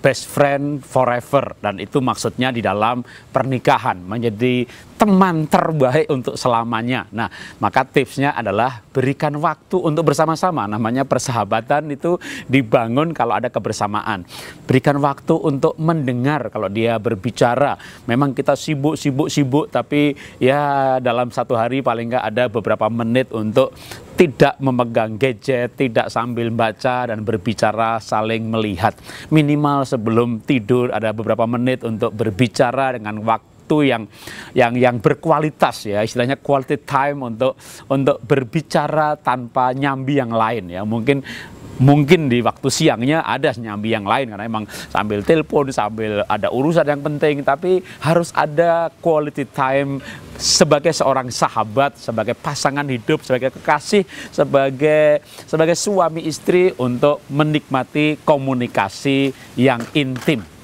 best friend forever dan itu maksudnya di dalam pernikahan menjadi teman terbaik untuk selamanya. Nah, maka tipsnya adalah berikan waktu untuk bersama-sama. Namanya persahabatan itu dibangun kalau ada kebersamaan. Berikan waktu untuk mendengar kalau dia berbicara. Memang kita sibuk sibuk sibuk tapi ya dalam satu hari paling nggak ada beberapa menit untuk tidak memegang gadget, tidak sambil baca dan berbicara saling melihat. Minimal sebelum tidur ada beberapa menit untuk berbicara dengan waktu yang yang yang berkualitas ya istilahnya quality time untuk untuk berbicara tanpa nyambi yang lain ya mungkin mungkin di waktu siangnya ada nyambi yang lain karena emang sambil telepon sambil ada urusan yang penting tapi harus ada quality time sebagai seorang sahabat, sebagai pasangan hidup, sebagai kekasih, sebagai sebagai suami istri untuk menikmati komunikasi yang intim.